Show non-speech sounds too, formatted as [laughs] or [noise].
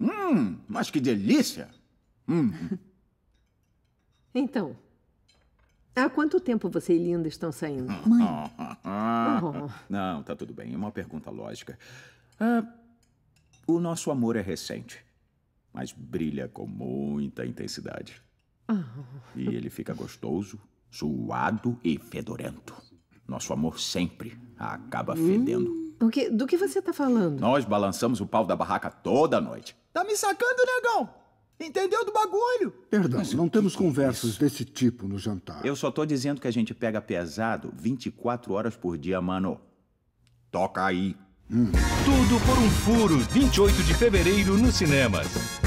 Hum, mas que delícia! Hum. [laughs] então, há quanto tempo você e Linda estão saindo? Ah, Mãe. Ah, ah. oh. Não, tá tudo bem. É uma pergunta lógica. o nosso amor é recente, mas brilha com muita intensidade. Oh. E ele fica gostoso, suado e fedorento. Nosso amor sempre acaba fedendo. Hum. Que, do que você está falando? Nós balançamos o pau da barraca toda noite. Tá me sacando, negão? Entendeu do bagulho? Perdão, não temos é conversas desse tipo no jantar. Eu só tô dizendo que a gente pega pesado 24 horas por dia, mano. Toca aí. Hum. Tudo por um furo, 28 de fevereiro nos cinemas.